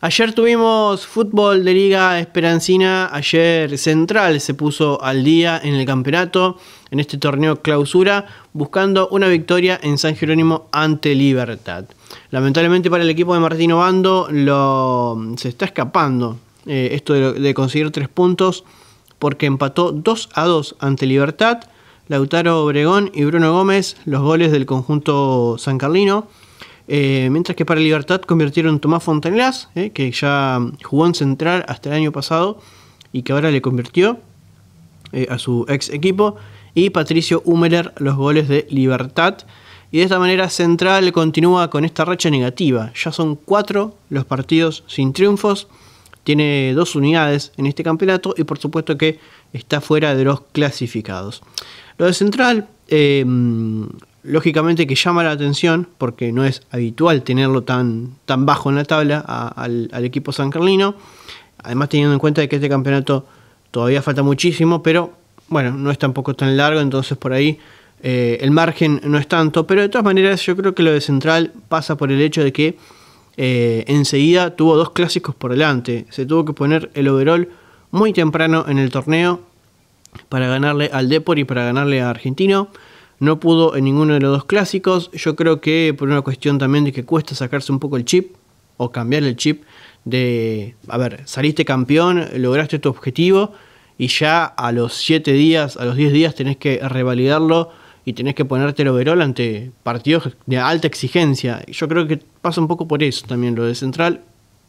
Ayer tuvimos fútbol de Liga Esperancina, ayer Central se puso al día en el campeonato, en este torneo clausura, buscando una victoria en San Jerónimo ante Libertad. Lamentablemente para el equipo de Martino Bando se está escapando eh, esto de, conseguir tres puntos porque empató 2 a 2 ante Libertad, Lautaro Obregón y Bruno Gómez, los goles del conjunto San Carlino. Eh, mientras que para Libertad convirtieron Tomás Fontanelas, eh, que ya jugó en Central hasta el año pasado y que ahora le convirtió eh, a su ex equipo, y Patricio Humeler los goles de Libertad. Y de esta manera Central continúa con esta racha negativa. Ya son cuatro los partidos sin triunfos. Tiene dos unidades en este campeonato y por supuesto que está fuera de los clasificados. Lo de Central lógicamente que llama la atención, porque no es habitual tenerlo tan, tan bajo en la tabla al, equipo san carlino. Además, teniendo en cuenta que este campeonato todavía falta muchísimo, pero bueno, no es tampoco tan largo, entonces por ahí eh, el margen no es tanto. Pero de todas maneras, yo creo que lo de Central pasa por el hecho de que eh, enseguida tuvo dos clásicos por delante. Se tuvo que poner el overall muy temprano en el torneo para ganarle al Depor y para ganarle a Argentino no pudo en ninguno de los dos clásicos. Yo creo que por una cuestión también de que cuesta sacarse un poco el chip o cambiar el chip de, a ver, saliste campeón, lograste tu objetivo y ya a los 7 días, a los 10 días tenés que revalidarlo y tenés que ponerte el overall ante partidos de alta exigencia. Yo creo que pasa un poco por eso también lo de Central.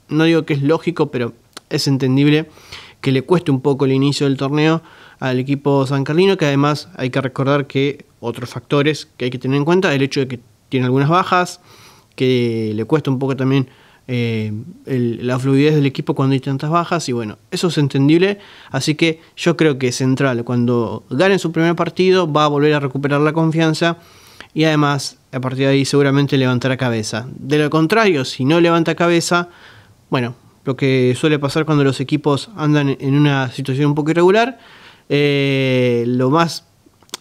No digo que es lógico, pero es entendible que le cueste un poco el inicio del torneo al equipo san Carlino, que además hay que recordar que otros factores que hay que tener en cuenta, el hecho de que tiene algunas bajas, que le cuesta un poco también eh, la fluidez del equipo cuando hay tantas bajas y bueno, eso es entendible, así que yo creo que Central cuando gane su primer partido va a volver a recuperar la confianza y además a partir de ahí seguramente levantará cabeza. De lo contrario, si no levanta cabeza, bueno, lo que suele pasar cuando los equipos andan en una situación un poco irregular, eh, lo más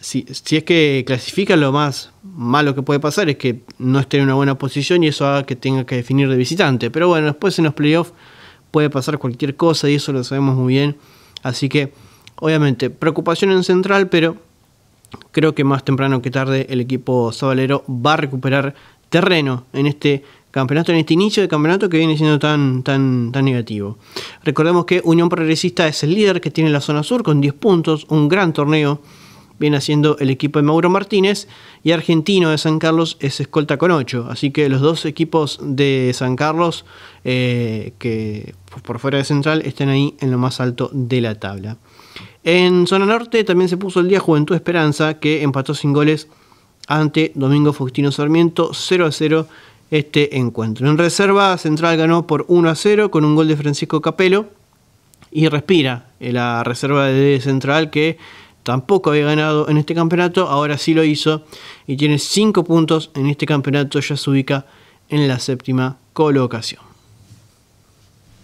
si, es que clasifica lo más malo que puede pasar es que no esté en una buena posición y eso haga que tenga que definir de visitante. Pero bueno, después en los playoffs puede pasar cualquier cosa y eso lo sabemos muy bien. Así que, obviamente, preocupación en central, pero creo que más temprano que tarde el equipo sabalero va a recuperar terreno en este campeonato, en este inicio de campeonato que viene siendo tan, tan, tan negativo. Recordemos que Unión Progresista es el líder que tiene la zona sur con 10 puntos, un gran torneo viene haciendo el equipo de Mauro Martínez y Argentino de San Carlos es escolta con 8. Así que los dos equipos de San Carlos eh, que por fuera de Central están ahí en lo más alto de la tabla. En zona norte también se puso el día Juventud Esperanza que empató sin goles ante Domingo Faustino Sarmiento 0 a 0 este encuentro. En reserva Central ganó por 1 a 0 con un gol de Francisco Capelo y respira eh, la reserva de Central que tampoco había ganado en este campeonato, ahora sí lo hizo y tiene 5 puntos en este campeonato, ya se ubica en la séptima colocación.